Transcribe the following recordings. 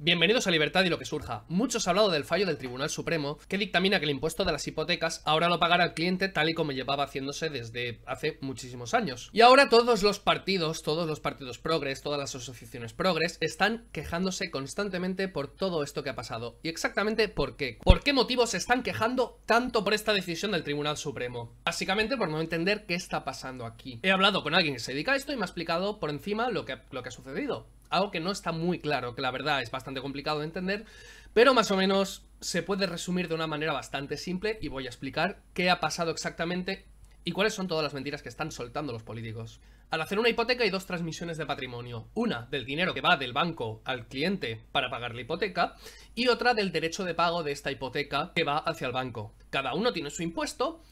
Bienvenidos a Libertad y lo que surja. Muchos han hablado del fallo del Tribunal Supremo que dictamina que el impuesto de las hipotecas ahora lo pagará el cliente tal y como llevaba haciéndose desde hace muchísimos años. Y ahora todos los partidos, todos los partidos progres, todas las asociaciones progres están quejándose constantemente por todo esto que ha pasado. ¿Y exactamente por qué? ¿Por qué motivos se están quejando tanto por esta decisión del Tribunal Supremo? Básicamente por no entender qué está pasando aquí. He hablado con alguien que se dedica a esto y me ha explicado por encima lo que, lo que ha sucedido. Algo que no está muy claro, que la verdad es bastante complicado de entender, pero más o menos se puede resumir de una manera bastante simple y voy a explicar qué ha pasado exactamente y cuáles son todas las mentiras que están soltando los políticos. Al hacer una hipoteca hay dos transmisiones de patrimonio, una del dinero que va del banco al cliente para pagar la hipoteca y otra del derecho de pago de esta hipoteca que va hacia el banco. Cada uno tiene su impuesto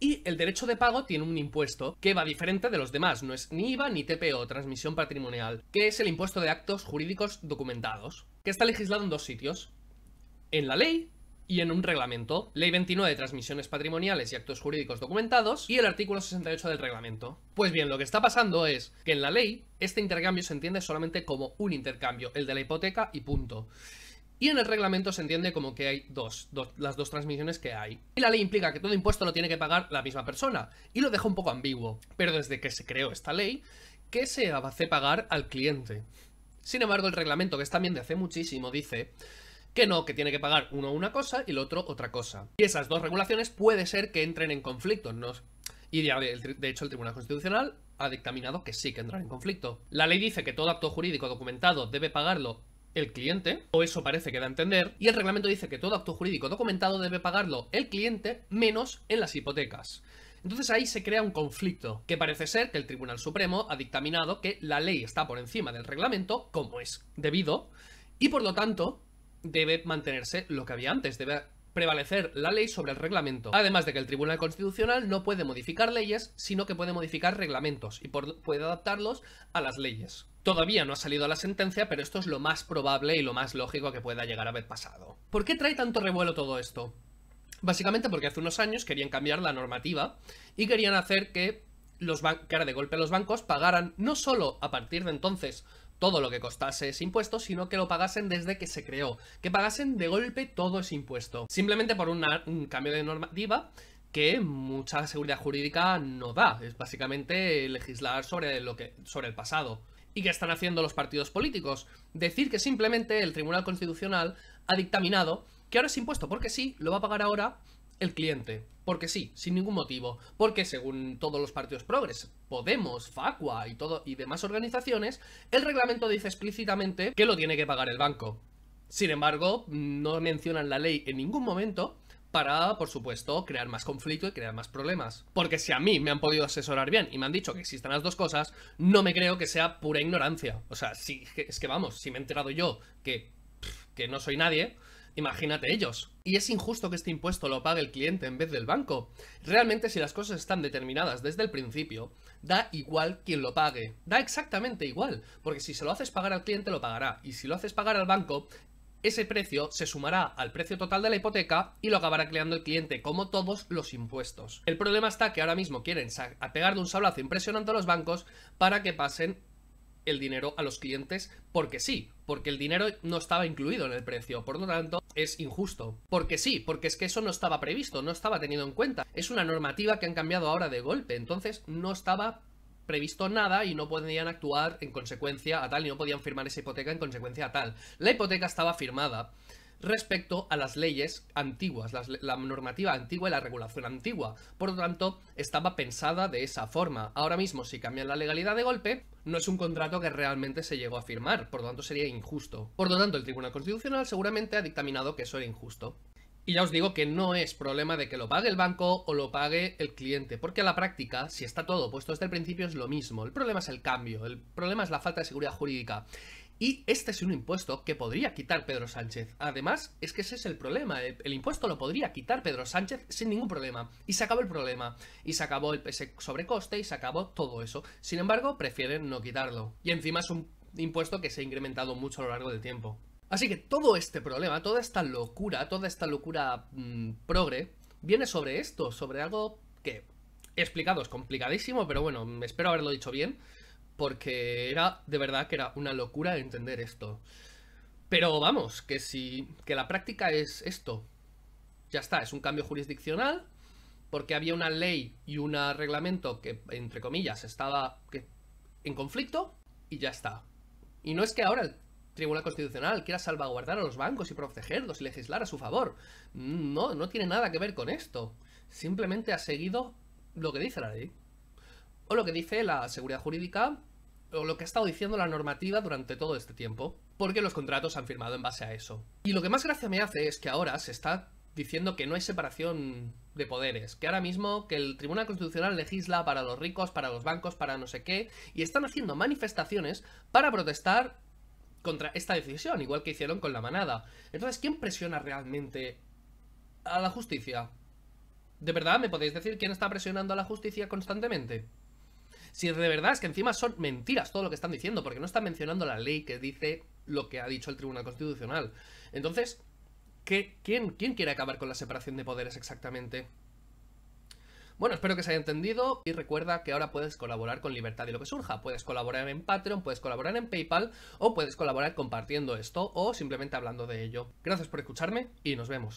y el derecho de pago tiene un impuesto que va diferente de los demás, no es ni IVA ni TPO, transmisión patrimonial, que es el impuesto de actos jurídicos documentados, que está legislado en dos sitios, en la ley y en un reglamento, Ley 29 de Transmisiones Patrimoniales y Actos Jurídicos Documentados y el artículo 68 del reglamento. Pues bien, lo que está pasando es que en la ley este intercambio se entiende solamente como un intercambio, el de la hipoteca y punto. Y en el reglamento se entiende como que hay dos, las dos transmisiones que hay. Y la ley implica que todo impuesto lo tiene que pagar la misma persona, y lo deja un poco ambiguo. Pero desde que se creó esta ley, que se hace pagar al cliente. Sin embargo, el reglamento, que es también de hace muchísimo, dice que no, que tiene que pagar uno una cosa y el otro otra cosa. Y esas dos regulaciones puede ser que entren en conflicto, ¿no? Y de hecho el Tribunal Constitucional ha dictaminado que sí que entran en conflicto. La ley dice que todo acto jurídico documentado debe pagarlo el cliente, o eso parece que da a entender, y el reglamento dice que todo acto jurídico documentado debe pagarlo el cliente menos en las hipotecas. Entonces ahí se crea un conflicto, que parece ser que el Tribunal Supremo ha dictaminado que la ley está por encima del reglamento, como es debido, y por lo tanto debe mantenerse lo que había antes, debe prevalecer la ley sobre el reglamento. Además de que el Tribunal Constitucional no puede modificar leyes, sino que puede modificar reglamentos y puede adaptarlos a las leyes. Todavía no ha salido la sentencia, pero esto es lo más probable y lo más lógico que pueda llegar a haber pasado. ¿Por qué trae tanto revuelo todo esto? Básicamente porque hace unos años querían cambiar la normativa y querían hacer que los ahora de golpe los bancos pagaran no solo a partir de entonces todo lo que costase ese impuesto, sino que lo pagasen desde que se creó, que pagasen de golpe todo ese impuesto, simplemente por un cambio de normativa que mucha seguridad jurídica no da, es básicamente legislar sobre lo que sobre el pasado y qué están haciendo los partidos políticos. Decir que simplemente el Tribunal Constitucional ha dictaminado que ahora es impuesto, porque sí, lo va a pagar ahora el cliente. Porque sí, sin ningún motivo. Porque según todos los partidos progres, Podemos, Facua y, todo, y demás organizaciones, el reglamento dice explícitamente que lo tiene que pagar el banco. Sin embargo, no mencionan la ley en ningún momento para, por supuesto, crear más conflicto y crear más problemas. Porque si a mí me han podido asesorar bien y me han dicho que existan las dos cosas, no me creo que sea pura ignorancia. O sea, si, es que vamos, si me he enterado yo que, que no soy nadie, imagínate ellos. Y es injusto que este impuesto lo pague el cliente en vez del banco. Realmente si las cosas están determinadas desde el principio, da igual quien lo pague. Da exactamente igual, porque si se lo haces pagar al cliente lo pagará, y si lo haces pagar al banco, ese precio se sumará al precio total de la hipoteca y lo acabará creando el cliente, como todos los impuestos. El problema está que ahora mismo quieren pegar de un sablazo impresionante a los bancos para que pasen el dinero a los clientes porque sí, porque el dinero no estaba incluido en el precio, por lo tanto es injusto. Porque sí, porque es que eso no estaba previsto, no estaba tenido en cuenta. Es una normativa que han cambiado ahora de golpe, entonces no estaba previsto nada y no podían actuar en consecuencia a tal y no podían firmar esa hipoteca en consecuencia a tal. La hipoteca estaba firmada respecto a las leyes antiguas, la normativa antigua y la regulación antigua. Por lo tanto, estaba pensada de esa forma. Ahora mismo, si cambian la legalidad de golpe, no es un contrato que realmente se llegó a firmar, por lo tanto sería injusto. Por lo tanto, el Tribunal Constitucional seguramente ha dictaminado que eso era injusto. Y ya os digo que no es problema de que lo pague el banco o lo pague el cliente, porque a la práctica, si está todo puesto desde el principio, es lo mismo. El problema es el cambio, el problema es la falta de seguridad jurídica. Y este es un impuesto que podría quitar Pedro Sánchez. Además, es que ese es el problema. El, impuesto lo podría quitar Pedro Sánchez sin ningún problema. Y se acabó el problema. Y se acabó el, ese sobrecoste y se acabó todo eso. Sin embargo, prefieren no quitarlo. Y encima es un impuesto que se ha incrementado mucho a lo largo del tiempo. Así que todo este problema, toda esta locura, toda esta locura mm, progre, viene sobre esto, sobre algo que he explicado, es complicadísimo, pero bueno, espero haberlo dicho bien, porque era de verdad que era una locura entender esto. Pero vamos, que si que la práctica es esto. Ya está, es un cambio jurisdiccional porque había una ley y un reglamento que entre comillas estaba en conflicto y ya está. Y no es que ahora Tribunal Constitucional quiera salvaguardar a los bancos y protegerlos y legislar a su favor. Mm, no, no tiene nada que ver con esto. Simplemente ha seguido lo que dice la ley. O lo que dice la seguridad jurídica, o lo que ha estado diciendo la normativa durante todo este tiempo. Porque los contratos han firmado en base a eso. Y lo que más gracia me hace es que ahora se está diciendo que no hay separación de poderes, que ahora mismo que el Tribunal Constitucional legisla para los ricos, para los bancos, para no sé qué, y están haciendo manifestaciones para protestar contra esta decisión, igual que hicieron con la manada. Entonces, ¿quién presiona realmente a la justicia? ¿De verdad me podéis decir quién está presionando a la justicia constantemente? Si de verdad es que encima son mentiras todo lo que están diciendo, porque no están mencionando la ley que dice lo que ha dicho el Tribunal Constitucional. Entonces, ¿quién quiere acabar con la separación de poderes exactamente? Bueno, espero que se haya entendido y recuerda que ahora puedes colaborar con Libertad y lo que surja. Puedes colaborar en Patreon, puedes colaborar en PayPal o puedes colaborar compartiendo esto o simplemente hablando de ello. Gracias por escucharme y nos vemos.